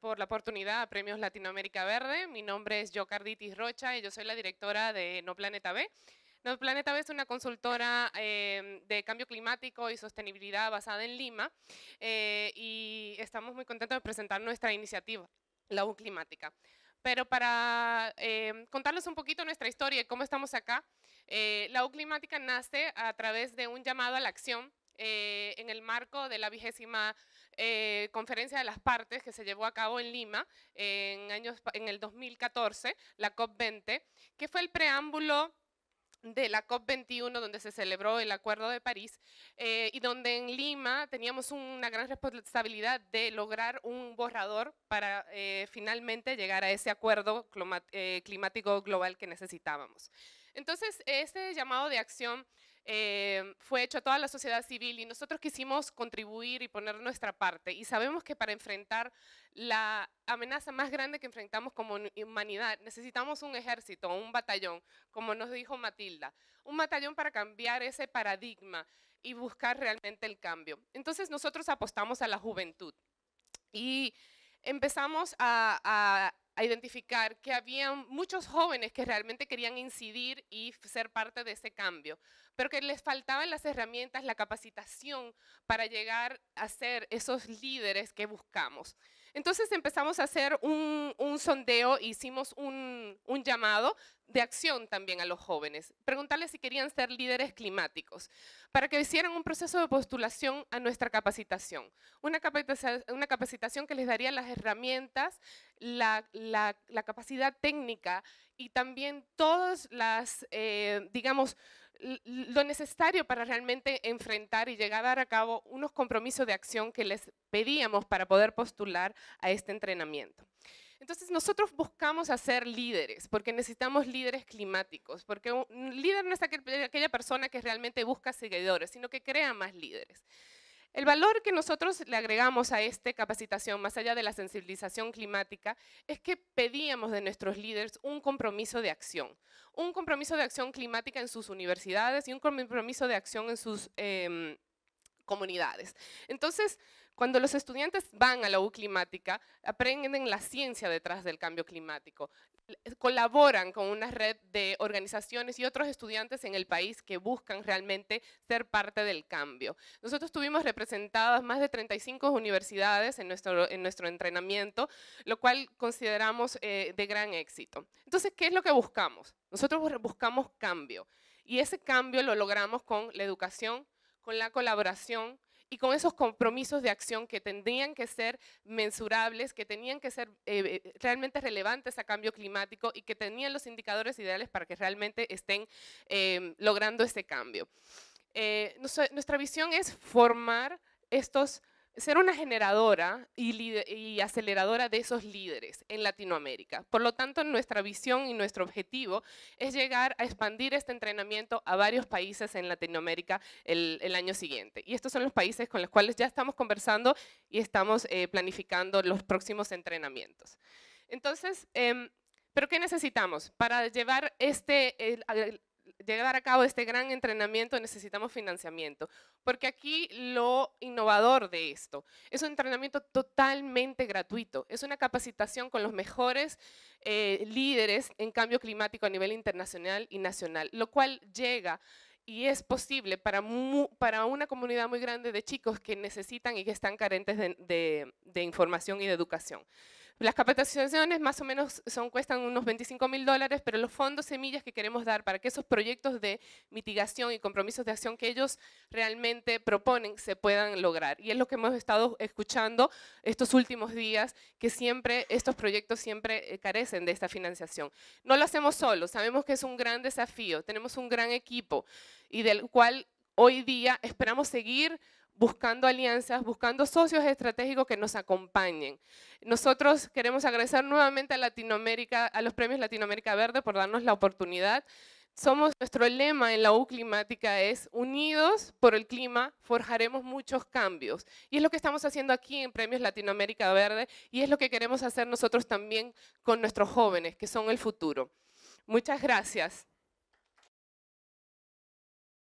por la oportunidad a Premios Latinoamérica Verde. Mi nombre es Carditis Rocha y yo soy la directora de No Planeta B. No Planeta B es una consultora em, de cambio climático y sostenibilidad basada en Lima eh, y estamos muy contentos de presentar nuestra iniciativa, la U Climática. Pero para em, contarles un poquito nuestra historia y cómo estamos acá, eh, la U Climática nace a través de un llamado a la acción eh, en el marco de la vigésima eh, conferencia de las partes que se llevó a cabo en Lima en, años, en el 2014, la COP20, que fue el preámbulo de la COP21, donde se celebró el Acuerdo de París, eh, y donde en Lima teníamos una gran responsabilidad de lograr un borrador para eh, finalmente llegar a ese acuerdo climático global que necesitábamos. Entonces, ese llamado de acción eh, fue hecho a toda la sociedad civil y nosotros quisimos contribuir y poner nuestra parte. Y sabemos que para enfrentar la amenaza más grande que enfrentamos como humanidad, necesitamos un ejército, un batallón, como nos dijo Matilda, un batallón para cambiar ese paradigma y buscar realmente el cambio. Entonces nosotros apostamos a la juventud y empezamos a a identificar que había muchos jóvenes que realmente querían incidir y ser parte de ese cambio, pero que les faltaban las herramientas, la capacitación para llegar a ser esos líderes que buscamos. Entonces empezamos a hacer un, sondeo, hicimos un, llamado de acción también a los jóvenes, preguntarles si querían ser líderes climáticos, para que hicieran un proceso de postulación a nuestra capacitación, una capacitación, que les daría las herramientas, la, capacidad técnica y también todas las, eh, digamos, lo necesario para realmente enfrentar y llegar a dar a cabo unos compromisos de acción que les pedíamos para poder postular a este entrenamiento. Entonces nosotros buscamos hacer líderes, porque necesitamos líderes climáticos, porque un líder no es aquella persona que realmente busca seguidores, sino que crea más líderes. El valor que nosotros le agregamos a esta capacitación, más allá de la sensibilización climática, es que pedíamos de nuestros líderes un compromiso de acción, un compromiso de acción climática en sus universidades y un compromiso de acción en sus em, comunidades. Entonces, cuando los estudiantes van a la U climática, aprenden la ciencia detrás del cambio climático, eh, colaboran con una red de organizaciones y otros estudiantes en el país que buscan realmente ser parte del cambio. Nosotros tuvimos representadas más de 35 universidades en nuestro, en nuestro entrenamiento, lo cual consideramos eh, de gran éxito. Entonces, ¿qué es lo que buscamos? Nosotros buscamos cambio y ese cambio lo logramos con la educación, con la colaboración, y con esos compromisos de acción que tendrían que ser mensurables, que tenían que ser eh, eh, realmente relevantes a cambio climático y que tenían los indicadores ideales para que realmente estén em, logrando ese cambio. Eh, nuestra, nuestra visión es formar estos ser una generadora y, aceleradora de esos líderes en Latinoamérica. Por lo tanto, nuestra visión y nuestro objetivo es llegar a expandir este entrenamiento a varios países en Latinoamérica el, año siguiente. Y estos son los países con los cuales ya estamos conversando y estamos eh, planificando los próximos entrenamientos. Entonces, em, ¿pero qué necesitamos para llevar este, llevar a cabo este gran entrenamiento necesitamos financiamiento, porque aquí lo innovador de esto es un entrenamiento totalmente gratuito, es una capacitación con los mejores eh, líderes en cambio climático a nivel internacional y nacional, lo cual llega y es posible para, para una comunidad muy grande de chicos que necesitan y que están carentes de, de información y de educación. Las capacitaciones más o menos son, cuestan unos 25 mil dólares, pero los fondos semillas que queremos dar para que esos proyectos de mitigación y compromisos de acción que ellos realmente proponen se puedan lograr. Y es lo que hemos estado escuchando estos últimos días, que siempre estos proyectos siempre eh, carecen de esta financiación. No lo hacemos solo, sabemos que es un gran desafío, tenemos un gran equipo y del cual hoy día esperamos seguir buscando alianzas, buscando socios estratégicos que nos acompañen. Nosotros queremos agradecer nuevamente a Latinoamérica, a los premios Latinoamérica Verde por darnos la oportunidad. Somos, nuestro lema en la U Climática es unidos por el clima forjaremos muchos cambios. Y es lo que estamos haciendo aquí en Premios Latinoamérica Verde y es lo que queremos hacer nosotros también con nuestros jóvenes, que son el futuro. Muchas gracias.